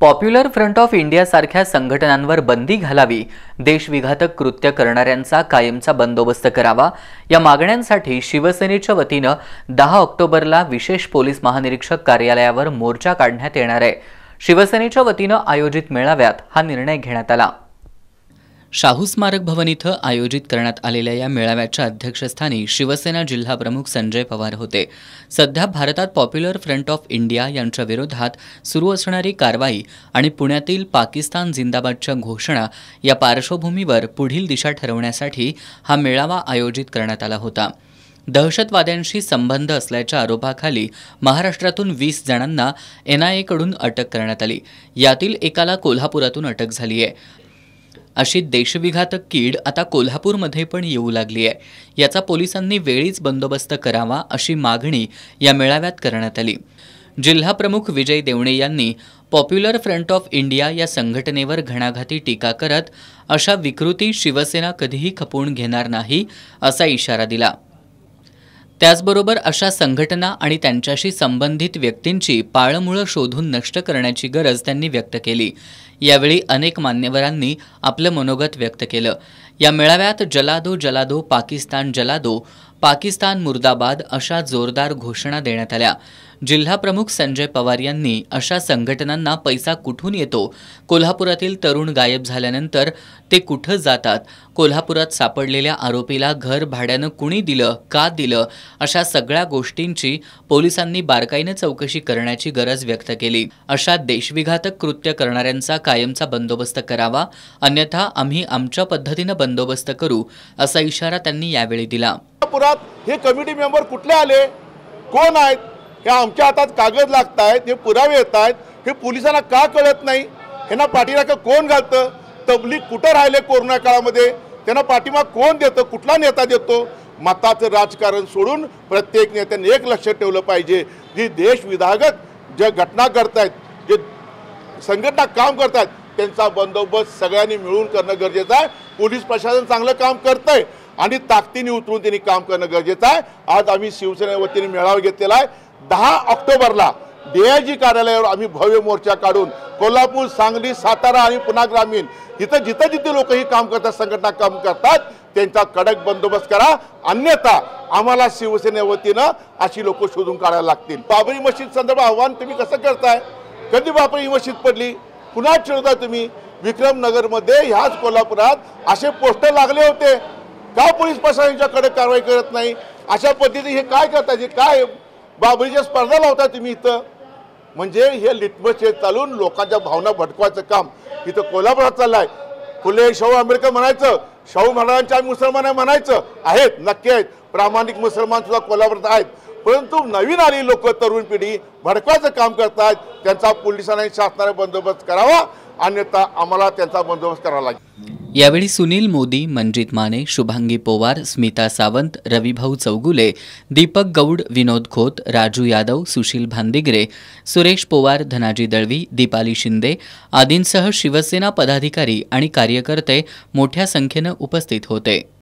popular front of इंडियासारख्या संघटनांवर बंदी घालावी देशविघातक कृत्य करणाऱ्यांचा कायमचा बंदोबस्त करावा या मागण्यांसाठी शिवसेनेच्या वतीनं दहा ऑक्टोबरला विशेष पोलीस महानिरीक्षक कार्यालयावर मोर्चा काढण्यात येणार आहे शिवसेनेच्या वतीनं आयोजित मेळाव्यात हा निर्णय घेण्यात आला शाहू स्मारक भवन इथं आयोजित करण्यात आलेल्या या मेळाव्याच्या अध्यक्षस्थानी शिवसेना जिल्हा प्रमुख संजय पवार होते सध्या भारतात पॉप्युलर फ्रंट ऑफ इंडिया यांच्या विरोधात सुरू असणारी कारवाई आणि पुण्यातील पाकिस्तान जिंदाबादच्या घोषणा या पार्श्वभूमीवर पुढील दिशा ठरवण्यासाठी हा मेळावा आयोजित करण्यात आला होता दहशतवाद्यांशी संबंध असल्याच्या आरोपाखाली महाराष्ट्रातून वीस जणांना एनआयएकडून अटक करण्यात आली यातील एकाला कोल्हापुरातून अटक झाली आहे अशी देशविघातक कीड आता कोल्हापूरमध्ये पण येऊ लागली आहे याचा पोलिसांनी वेळीच बंदोबस्त करावा अशी मागणी या मेळाव्यात करण्यात आली जिल्हाप्रमुख विजय देवणे यांनी पॉप्युलर फ्रंट ऑफ इंडिया या संघटनेवर घणाघाती टीका करत अशा विकृती शिवसेना कधीही खपवून घेणार नाही असा इशारा दिला त्याचबरोबर अशा संघटना आणि त्यांच्याशी संबंधित व्यक्तींची पाळमुळं शोधून नष्ट करण्याची गरज त्यांनी व्यक्त केली यावेळी अनेक मान्यवरांनी आपलं मनोगत व्यक्त केलं या मेळाव्यात जलादो जलादो पाकिस्तान जलादो पाकिस्तान मुर्दाबाद अशा जोरदार घोषणा देण्यात आल्या जिल्हा प्रमुख संजय पवार यांनी अशा संघटनांना पैसा कुठून येतो कोल्हापुरातील तरुण गायब झाल्यानंतर ते कुठं जातात कोल्हापुरात सापडलेल्या आरोपीला घर भाड्यानं कुणी दिलं का दिलं अशा सगळ्या गोष्टींची पोलिसांनी बारकाईनं चौकशी करण्याची गरज व्यक्त केली अशा देशविघातक कृत्य करणाऱ्यांचा कायमचा बंदोबस्त करावा अन्यथा आम्ही आमच्या पद्धतीनं बंदोबस्त करू असा इशारा त्यांनी यावेळी दिला पुरात हे कमिटी मेंबर कुठले आले कोण आहेत हे आमच्या हातात कागद लागत आहेत हे पुरावे येत आहेत हे पोलिसांना का कळत नाही यांना का कोण घालतं तबली कुठं राहिले कोरोना काळामध्ये त्यांना पाठिंबा कोण देतं कुठला नेता देतो मताचं राजकारण सोडून प्रत्येक नेत्याने एक लक्ष ठेवलं पाहिजे जी देश विधागत ज्या घटना करतायत जे संघटना काम करतात त्यांचा बंदोबस्त सगळ्यांनी मिळून करणं गरजेचं आहे पोलीस प्रशासन चांगलं काम आहे आणि ताकदीने उतरून त्यांनी काम करणं गरजेचं आहे आज आम्ही वतीने मेळावा घेतलेला आहे दहा ऑक्टोबरला डीआयजी कार्यालयावर आम्ही भव्य मोर्चा काढून कोल्हापूर सांगली सातारा आणि पुन्हा ग्रामीण जिथं जिथं जिथे लोक ही काम करतात संघटना काम करतात त्यांचा कडक बंदोबस्त करा अन्यथा आम्हाला वतीनं अशी लोक शोधून काढायला लागतील बाबरी मशीद संदर्भ आव्हान तुम्ही कसं करताय कधी बाबरी मशीद पडली पुन्हा चिडवता तुम्ही विक्रमनगरमध्ये ह्याच कोल्हापुरात असे पोस्टर लागले होते का पोलीस प्रशासनाच्या कडक कारवाई करत नाही अशा पद्धतीने हे काय करताय हे काय बाबरीच्या स्पर्धा लावता तुम्ही इथं म्हणजे हे लिटमसचे चालून लोकांच्या भावना भटकवायचं काम इथं कोल्हापुरात चाललं आहे फुले शाहू आंबेडकर म्हणायचं शाहू महाराजांच्या आम्ही मुसलमान म्हणायचं आहेत नक्की आहेत प्रामाणिक मुसलमान सुद्धा कोल्हापुरात आहेत परंतु नवीन आली लोक तरुण पिढी भडकवायचं काम करतात त्यांचा पोलिसांनी शासनाने बंदोबस्त करावा अन्यथा आम्हाला त्यांचा बंदोबस्त करावा लागेल यावेळी सुनील मोदी मनजित माने शुभांगी पोवार स्मिता सावंत रविभाऊ चौगुले दीपक गौड विनोद खोत राजू यादव सुशील भांदिगरे सुरेश पोवार धनाजी दळवी दीपाली शिंदे आदींसह शिवसेना पदाधिकारी आणि कार्यकर्ते मोठ्या संख्येनं उपस्थित होते